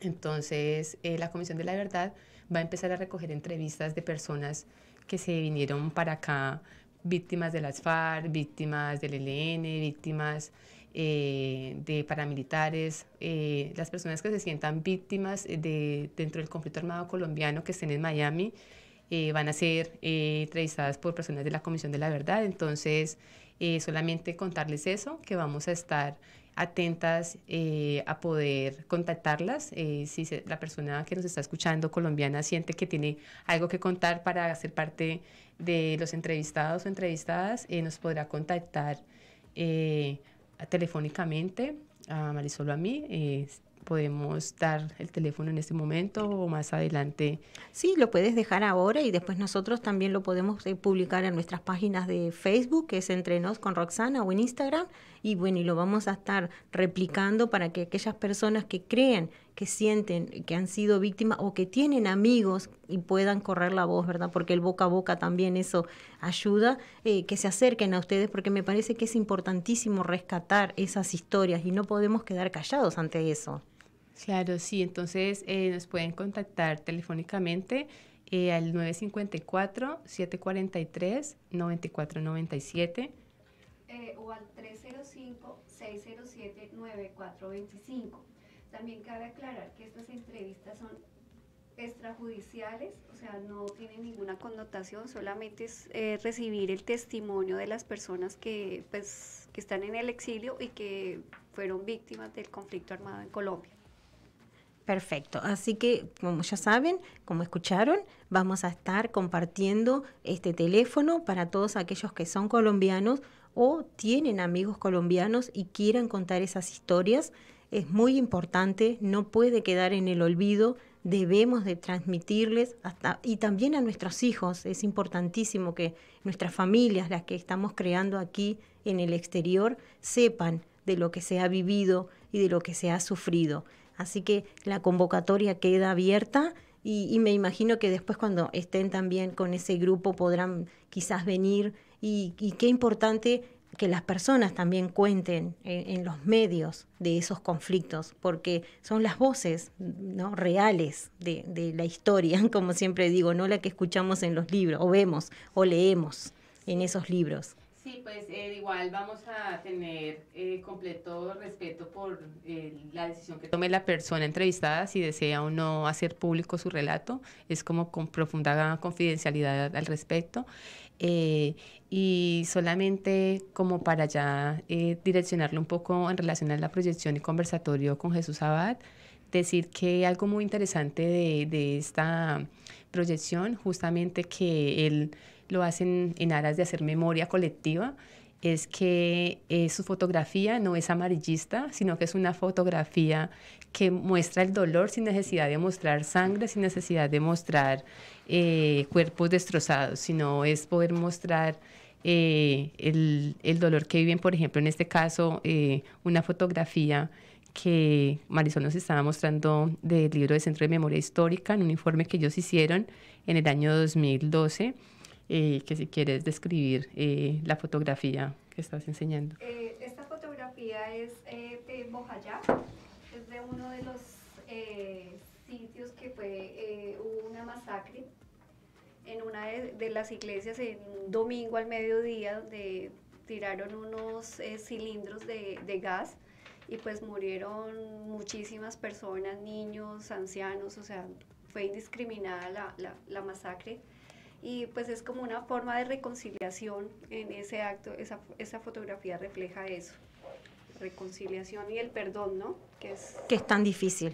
Entonces, la Comisión de la Verdad va a empezar a recoger entrevistas de personas que se vinieron para acá, víctimas de las FARC, víctimas del ELN, víctimas eh, de paramilitares, eh, las personas que se sientan víctimas eh, de, dentro del conflicto armado colombiano que estén en Miami, van a ser entrevistadas por personas de la Comisión de la Verdad. Entonces, solamente contarles eso, que vamos a estar atentas a poder contactarlas. si la persona que nos está escuchando colombiana siente que tiene algo que contar para ser parte de los entrevistados o entrevistadas, nos podrá contactar telefónicamente a Marisol o a mí. Eh, podemos dar el teléfono en este momento o más adelante. Sí, lo puedes dejar ahora y después nosotros también lo podemos eh, publicar en nuestras páginas de Facebook, que es Entre Nos con Roxana o en Instagram y bueno, y lo vamos a estar replicando para que aquellas personas que creen, que sienten que han sido víctimas o que tienen amigos y puedan correr la voz, ¿verdad? Porque el boca a boca también eso ayuda, eh, que se acerquen a ustedes, porque me parece que es importantísimo rescatar esas historias y no podemos quedar callados ante eso. Claro, sí, entonces eh, nos pueden contactar telefónicamente eh, al 954-743-9497. o al 13. 607-9425. También cabe aclarar que estas entrevistas son extrajudiciales, o sea, no tienen ninguna connotación, solamente es eh, recibir el testimonio de las personas que, pues, que están en el exilio y que fueron víctimas del conflicto armado en Colombia. Perfecto, así que como ya saben, como escucharon, vamos a estar compartiendo este teléfono para todos aquellos que son colombianos o tienen amigos colombianos y quieran contar esas historias, es muy importante, no puede quedar en el olvido, debemos de transmitirles hasta, y también a nuestros hijos, es importantísimo que nuestras familias, las que estamos creando aquí en el exterior, sepan de lo que se ha vivido y de lo que se ha sufrido. Así que la convocatoria queda abierta. Y, y, me imagino que después cuando estén también con ese grupo podrán quizás venir y, qué importante que las personas también cuenten en, los medios de esos conflictos, porque son las voces ¿no? reales de, la historia, como siempre digo, no la que escuchamos en los libros, o vemos, o leemos en esos libros. Sí, pues eh, igual vamos a tener eh, completo respeto por eh, la decisión que tome la persona entrevistada si desea o no hacer público su relato. Es como con profunda confidencialidad al respecto y solamente como para ya eh, direccionarlo un poco en relación a la proyección y conversatorio con Jesús Abad, decir que algo muy interesante de, esta proyección, justamente que él lo hace en, aras de hacer memoria colectiva, es que eh, su fotografía no es amarillista, sino que es una fotografía que muestra el dolor sin necesidad de mostrar sangre, sin necesidad de mostrar eh, cuerpos destrozados, sino es poder mostrar eh, el, dolor que viven, por ejemplo, en este caso, eh, una fotografía que Marisol nos estaba mostrando del libro de Centro de Memoria Histórica, en un informe que ellos hicieron en el año 2012, eh, que si quieres describir la fotografía que estás enseñando. esta fotografía es de Bojayá, es de uno de los sitios que fue, hubo una masacre en una de, las iglesias en un domingo al mediodía donde tiraron unos eh, cilindros de, gas y pues murieron muchísimas personas, niños, ancianos, o sea, fue indiscriminada la, masacre y pues es como una forma de reconciliación en ese acto, esa fotografía refleja eso reconciliación y el perdón, ¿no? Que es, que es tan difícil,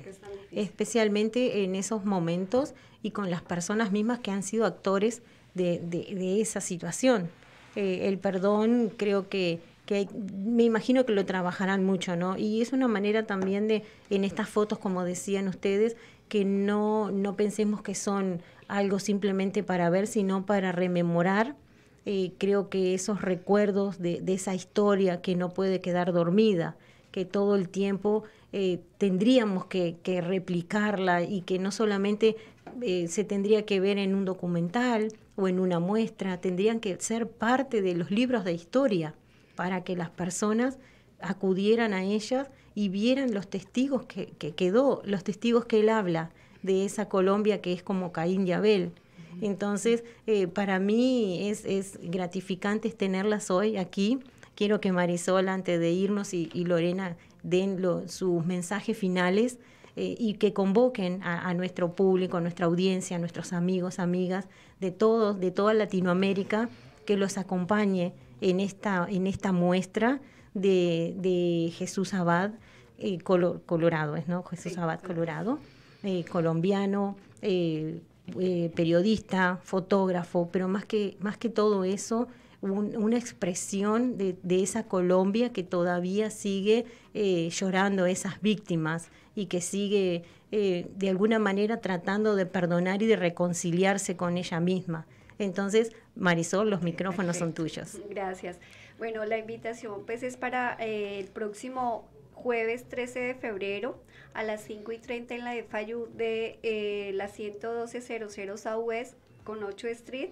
especialmente en esos momentos y con las personas mismas que han sido actores de, esa situación. Eh, el perdón creo que, que me imagino que lo trabajarán mucho, ¿no? Y es una manera también de, en estas fotos, como decían ustedes, que no, no pensemos que son algo simplemente para ver, sino para rememorar eh, creo que esos recuerdos de, esa historia que no puede quedar dormida, que todo el tiempo eh, tendríamos que, replicarla y que no solamente eh, se tendría que ver en un documental o en una muestra, tendrían que ser parte de los libros de historia para que las personas acudieran a ellas y vieran los testigos que, que quedó, los testigos que él habla de esa Colombia que es como Caín y Abel, entonces, eh, para mí es, gratificante tenerlas hoy aquí. Quiero que Marisol, antes de irnos, y, Lorena den sus mensajes finales eh, y que convoquen a, nuestro público, a nuestra audiencia, a nuestros amigos, amigas de todos, de toda Latinoamérica, que los acompañe en esta, en esta muestra de, Jesús Abad, eh, Colorado, ¿no? Jesús Abad Colorado, eh, colombiano, eh, eh, periodista, fotógrafo, pero más que, más que todo eso, una expresión de, esa Colombia que todavía sigue eh, llorando esas víctimas y que sigue eh, de alguna manera tratando de perdonar y de reconciliarse con ella misma. Entonces, Marisol, los micrófonos son tuyos. Gracias. Bueno, la invitación pues es para eh, el próximo jueves 13 de febrero a las 5 y 30 en la de Fayú de eh, la 11200 Southwest con 8 Street.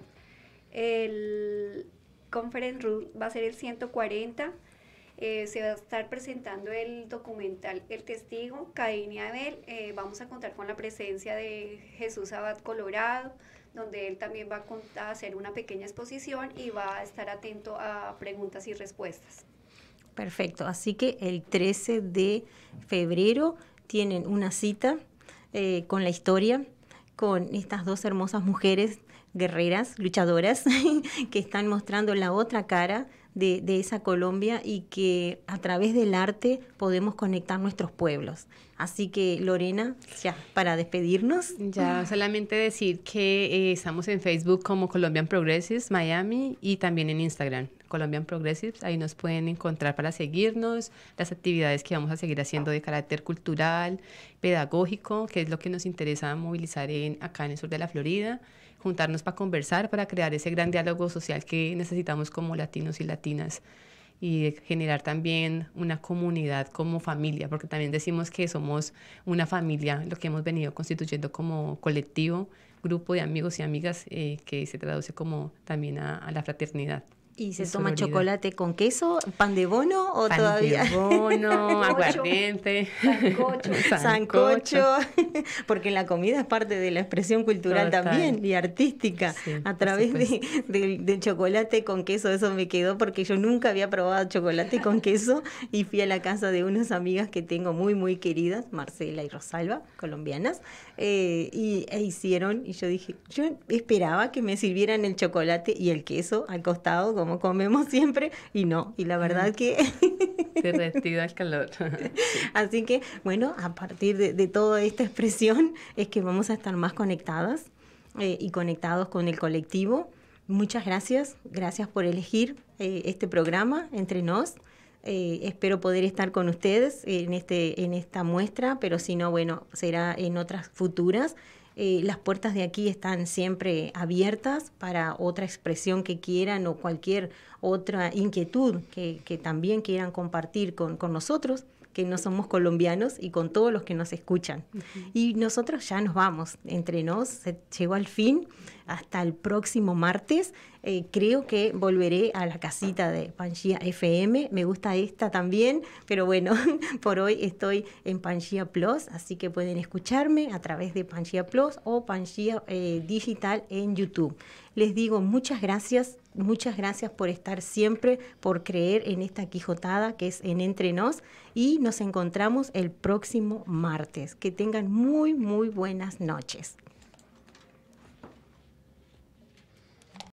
El Conference Room va a ser el 140. Eh, se va a estar presentando el documental El Testigo, Caín y Abel. Eh, vamos a contar con la presencia de Jesús Abad Colorado, donde él también va a, a hacer una pequeña exposición y va a estar atento a preguntas y respuestas. Perfecto, así que el 13 de febrero tienen una cita eh, con la historia, con estas dos hermosas mujeres guerreras, luchadoras, que están mostrando la otra cara de, esa Colombia y que a través del arte podemos conectar nuestros pueblos. Así que Lorena, ya, para despedirnos. Ya, solamente decir que eh, estamos en Facebook como Colombian Progressives Miami y también en Instagram, Colombian Progressives. Ahí nos pueden encontrar para seguirnos, las actividades que vamos a seguir haciendo de carácter cultural, pedagógico, que es lo que nos interesa movilizar en, acá en el sur de la Florida juntarnos para conversar, para crear ese gran diálogo social que necesitamos como latinos y latinas y generar también una comunidad como familia, porque también decimos que somos una familia, lo que hemos venido constituyendo como colectivo, grupo de amigos y amigas, eh, que se traduce como también a la fraternidad. ¿Y se toma chocolate con queso, pan de bono o pan todavía? De bono, aguardiente, sancocho, sancocho. porque la comida es parte de la expresión cultural también y artística a través de, de chocolate con queso. Eso me quedó porque yo nunca había probado chocolate con queso y fui a la casa de unas amigas que tengo muy, muy queridas, Marcela y Rosalba, colombianas. Eh, y, e hicieron, y yo dije, yo esperaba que me sirvieran el chocolate y el queso al costado, como comemos siempre, y no, y la verdad que... Se al el calor. Así que, bueno, a partir de, toda esta expresión es que vamos a estar más conectadas eh, y conectados con el colectivo. Muchas gracias, gracias por elegir eh, este programa entre nos. Eh, espero poder estar con ustedes en, este, en esta muestra, pero si no, bueno, será en otras futuras. Eh, las puertas de aquí están siempre abiertas para otra expresión que quieran o cualquier otra inquietud que, también quieran compartir con, nosotros que no somos colombianos y con todos los que nos escuchan. Y nosotros ya nos vamos, entre nos, se llegó al fin hasta el próximo martes. Eh, creo que volveré a la casita de Panchia FM. Me gusta esta también, pero bueno, por hoy estoy en Panchía Plus, así que pueden escucharme a través de Panchia Plus o Panchia eh, Digital en YouTube. Les digo muchas gracias, muchas gracias por estar siempre, por creer en esta Quijotada que es en Entre Nos y nos encontramos el próximo martes. Que tengan muy, muy buenas noches.